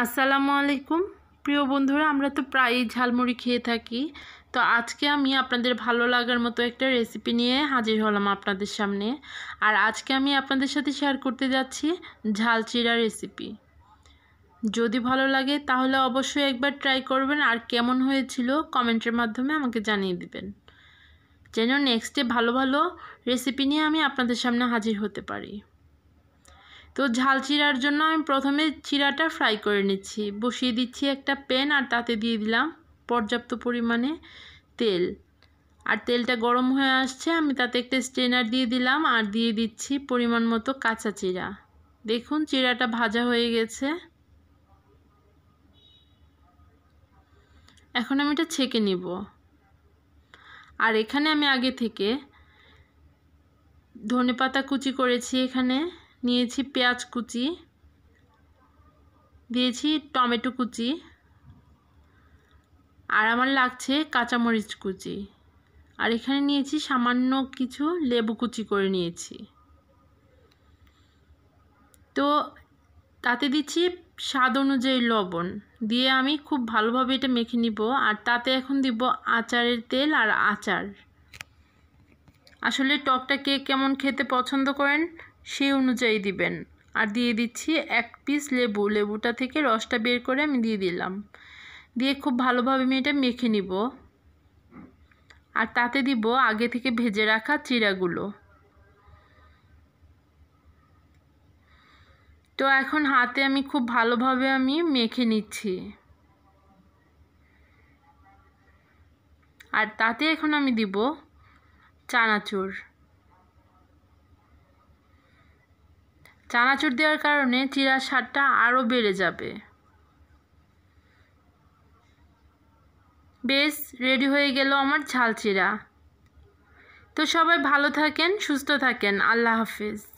আসসালামু আলাইকুম প্রিয় বন্ধুরা আমরা তো প্রায়ই ঝালমুড়ি খেয়ে থাকি তো আজকে আমি আপনাদের ভালো লাগার মতো একটা রেসিপি নিয়ে হাজির হলাম আপনাদের সামনে আর আজকে আমি আপনাদের সাথে শেয়ার করতে যাচ্ছি ঝাল চিরা রেসিপি যদি ভালো লাগে তাহলে অবশ্যই একবার ট্রাই করবেন আর কেমন হয়েছিল কমেন্টের মাধ্যমে আমাকে জানিয়ে দিবেন যেন নেক্সটে ভালো ভালো রেসিপি নিয়ে আমি আপনাদের সামনে হাজির হতে পারি তো ঝাল চিরার জন্য আমি প্রথমে চিরাটা ফ্রাই করে নিচ্ছি বসিয়ে দিচ্ছি একটা প্যান আর তাতে দিয়ে দিলাম পর্যাপ্ত পরিমাণে তেল আর তেলটা গরম হয়ে আসছে আমি তাতে একটা স্ট্রেনার দিয়ে দিলাম আর দিয়ে দিচ্ছি পরিমাণ মতো কাঁচা চিরা দেখুন চিরাটা ভাজা হয়ে গেছে এখন আমি এটা ছেঁকে নিব আর এখানে আমি আগে থেকে ধনে পাতা কুচি করেছি এখানে নিয়েছি পেঁয়াজ কুচি দিয়েছি টমেটো কুচি আর আমার লাগছে কাঁচামরিচ কুচি আর এখানে নিয়েছি সামান্য কিছু লেবু কুচি করে নিয়েছি তো তাতে দিচ্ছি স্বাদ অনুযায়ী লবণ দিয়ে আমি খুব ভালোভাবে এটা মেখে নিব আর তাতে এখন দিব আচারের তেল আর আচার আসলে টকটা কে কেমন খেতে পছন্দ করেন সেই অনুযায়ী দিবেন আর দিয়ে দিচ্ছি এক পিস লেবু লেবুটা থেকে রসটা বের করে আমি দিয়ে দিলাম দিয়ে খুব ভালোভাবে আমি এটা মেখে নিব আর তাতে দিব আগে থেকে ভেজে রাখা চিড়াগুলো তো এখন হাতে আমি খুব ভালোভাবে আমি মেখে নিচ্ছি আর তাতে এখন আমি দিব চানাচুর চানাচুর দেওয়ার কারণে চিরা স্বাদটা আরও বেড়ে যাবে বেশ রেডি হয়ে গেল আমার ঝাল চিরা তো সবাই ভালো থাকেন সুস্থ থাকেন আল্লাহ হাফিজ